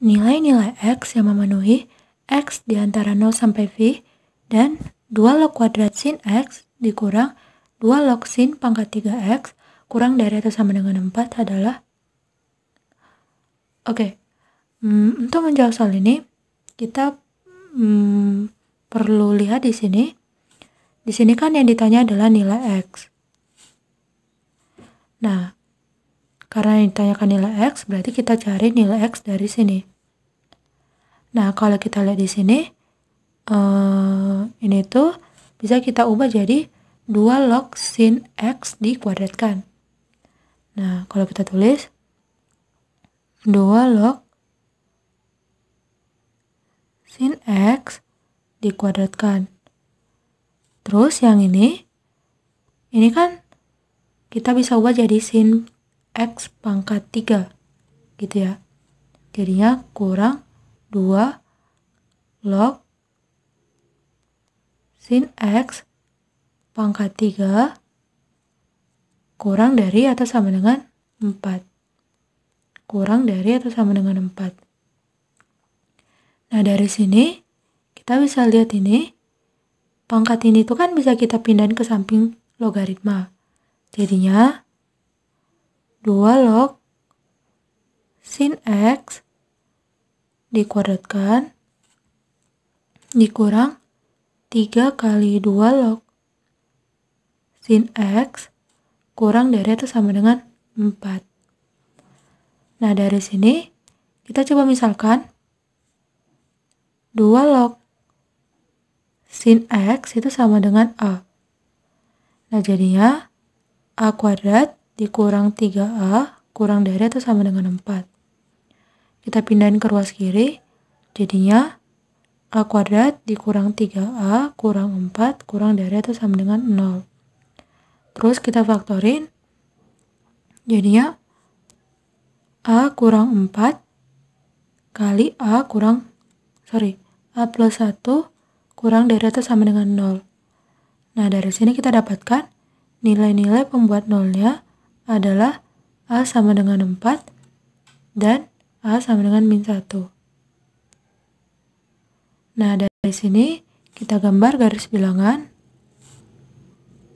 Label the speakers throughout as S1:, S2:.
S1: nilai-nilai x yang memenuhi x di antara 0 sampai V dan 2 log kuadrat sin x dikurang 2 log sin pangkat 3x kurang dari atau sama dengan 4 adalah Oke, okay. hmm, untuk menjawab soal ini kita hmm, perlu lihat di sini. Di sini kan yang ditanya adalah nilai x. Nah, karena yang ditanyakan nilai X, berarti kita cari nilai X dari sini. Nah, kalau kita lihat di sini, uh, ini tuh bisa kita ubah jadi 2 log sin X dikuadratkan. Nah, kalau kita tulis 2 log sin X dikuadratkan. Terus yang ini, ini kan kita bisa ubah jadi sin X pangkat 3 gitu ya. Jadinya kurang 2 log sin X pangkat 3 kurang dari atau sama dengan 4. Kurang dari atau sama dengan 4. Nah, dari sini kita bisa lihat ini pangkat ini itu kan bisa kita pindahin ke samping logaritma. Jadinya 2 log sin x dikuadratkan dikurang 3 kali 2 log sin x kurang dari itu sama dengan 4. Nah, dari sini kita coba misalkan 2 log sin x itu sama dengan A. Nah, jadinya A kuadrat dikurang 3A kurang dari atau sama dengan 4. Kita pindahin ke ruas kiri, jadinya A kuadrat dikurang 3A kurang 4 kurang dari atau sama dengan 0. Terus kita faktorin, jadinya A kurang 4 kali A kurang, sorry, A plus 1 kurang dari atau sama dengan 0. Nah, dari sini kita dapatkan nilai-nilai pembuat nolnya adalah A sama dengan 4 dan A sama dengan min 1. Nah, dari sini kita gambar garis bilangan.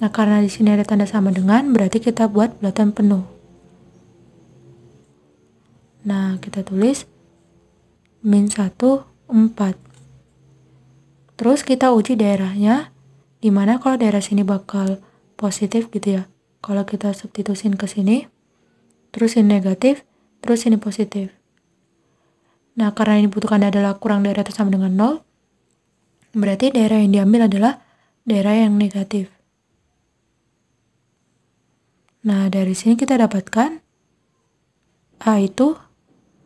S1: Nah, karena di sini ada tanda sama dengan, berarti kita buat bulatan penuh. Nah, kita tulis min 1, 4. Terus kita uji daerahnya, dimana kalau daerah sini bakal positif gitu ya. Kalau kita substitusin ke sini, terus ini negatif, terus ini positif. Nah, karena ini butuhkan adalah kurang dari atau sama dengan 0, berarti daerah yang diambil adalah daerah yang negatif. Nah, dari sini kita dapatkan A itu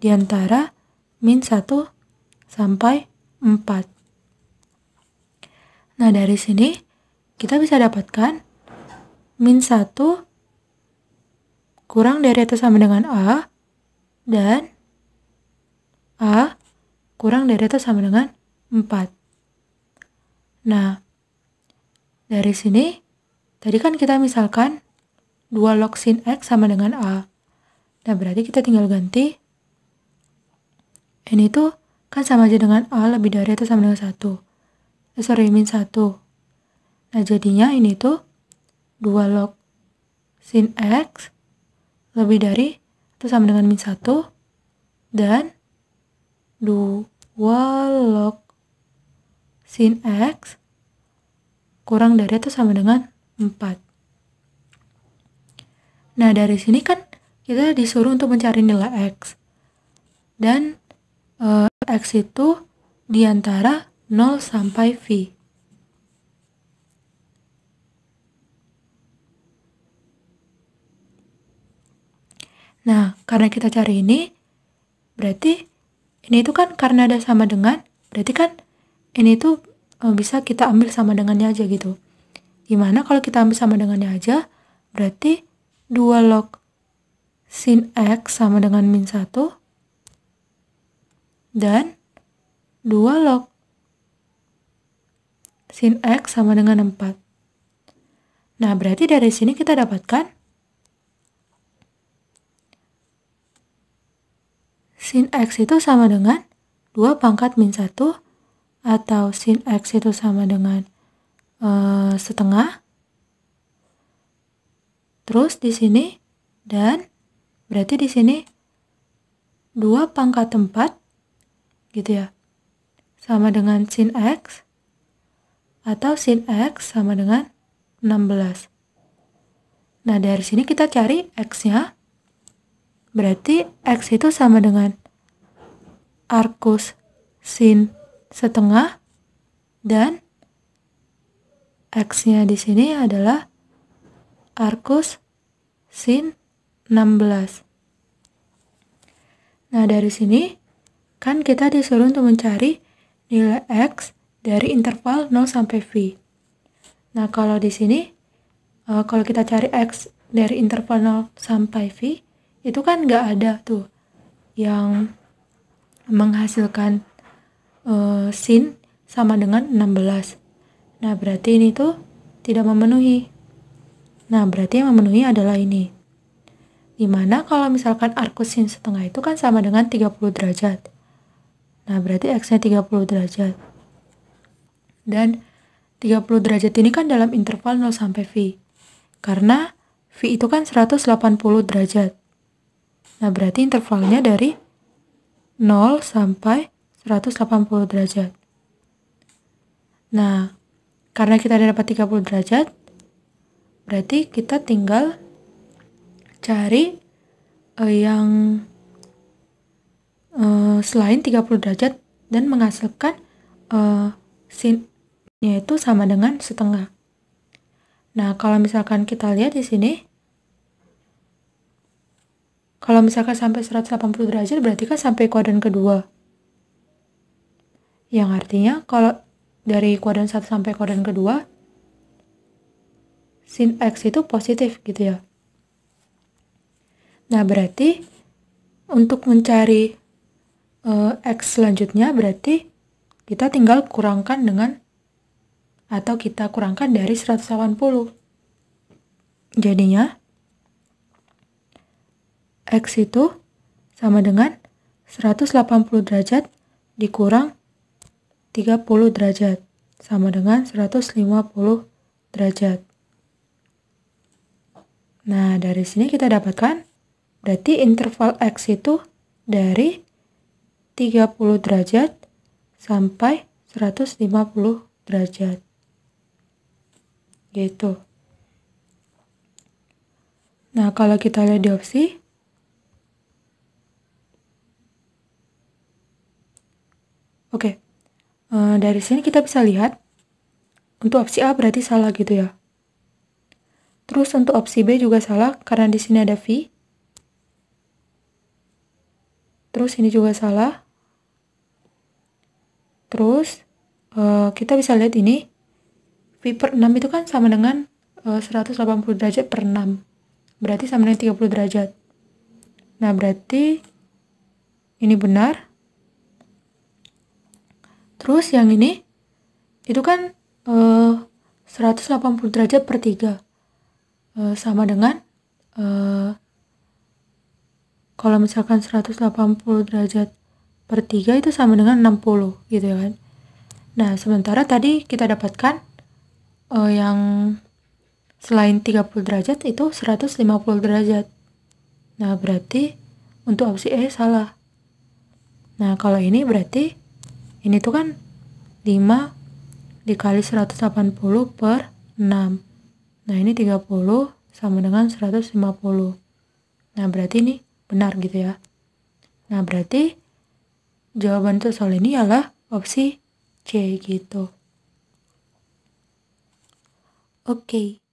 S1: diantara antara min 1 sampai 4. Nah, dari sini kita bisa dapatkan min 1 kurang dari atau sama dengan A dan A kurang dari atau sama dengan 4. Nah, dari sini tadi kan kita misalkan 2 log sin X sama dengan A. Nah, berarti kita tinggal ganti N itu kan sama aja dengan A lebih dari atau sama dengan 1. Eh, sorry, min 1. Nah, jadinya ini tuh 2 log sin x lebih dari itu sama dengan min 1 dan 2 log sin x kurang dari itu sama dengan 4. Nah, dari sini kan kita disuruh untuk mencari nilai x. Dan e, x itu di antara 0 sampai v. Nah, karena kita cari ini, berarti ini itu kan karena ada sama dengan, berarti kan ini itu e, bisa kita ambil sama dengannya aja gitu. Gimana kalau kita ambil sama dengannya aja, berarti 2 log sin x sama dengan min 1 dan 2 log sin x sama dengan 4. Nah, berarti dari sini kita dapatkan sin x itu sama dengan 2 pangkat min 1 atau sin x itu sama dengan uh, setengah. Terus di sini dan berarti di sini 2 pangkat 4 gitu ya. Sama dengan sin x atau sin x sama dengan 16. Nah, dari sini kita cari x-nya Berarti X itu sama dengan arcus sin setengah dan X-nya di sini adalah arcus sin 16. Nah, dari sini kan kita disuruh untuk mencari nilai X dari interval 0 sampai V. Nah, kalau di sini, eh, kalau kita cari X dari interval 0 sampai V, itu kan nggak ada tuh yang menghasilkan uh, sin sama dengan 16 nah berarti ini tuh tidak memenuhi nah berarti yang memenuhi adalah ini dimana kalau misalkan arkus sin setengah itu kan sama dengan 30 derajat nah berarti x nya 30 derajat dan 30 derajat ini kan dalam interval 0 sampai V karena V itu kan 180 derajat Nah, berarti intervalnya dari 0 sampai 180 derajat. Nah, karena kita dapat 30 derajat, berarti kita tinggal cari uh, yang uh, selain 30 derajat dan menghasilkan uh, sin itu sama dengan setengah. Nah, kalau misalkan kita lihat di sini kalau misalkan sampai 180 derajat berarti kan sampai kuadran kedua. Yang artinya kalau dari kuadran 1 sampai kuadran kedua, sin X itu positif gitu ya. Nah, berarti untuk mencari uh, X selanjutnya berarti kita tinggal kurangkan dengan atau kita kurangkan dari 180. Jadinya X itu sama dengan 180 derajat dikurang 30 derajat sama dengan 150 derajat. Nah, dari sini kita dapatkan berarti interval X itu dari 30 derajat sampai 150 derajat. Gitu. Nah, kalau kita lihat di opsi, dari sini kita bisa lihat untuk opsi A berarti salah gitu ya. Terus untuk opsi B juga salah karena di sini ada V. Terus ini juga salah. Terus eh, kita bisa lihat ini V per 6 itu kan sama dengan eh, uh, 180 derajat per 6. Berarti sama dengan 30 derajat. Nah, berarti ini benar. Terus yang ini, itu kan eh, uh, 180 derajat per 3. Uh, eh, sama dengan, uh, kalau misalkan 180 derajat per 3 itu sama dengan 60 gitu ya kan. Nah, sementara tadi kita dapatkan uh, yang selain 30 derajat itu 150 derajat. Nah, berarti untuk opsi E salah. Nah, kalau ini berarti ini tuh kan 5 dikali 180 per 6 nah ini 30 sama dengan 150 nah berarti ini benar gitu ya nah berarti jawaban itu soal ini ialah opsi C gitu oke okay.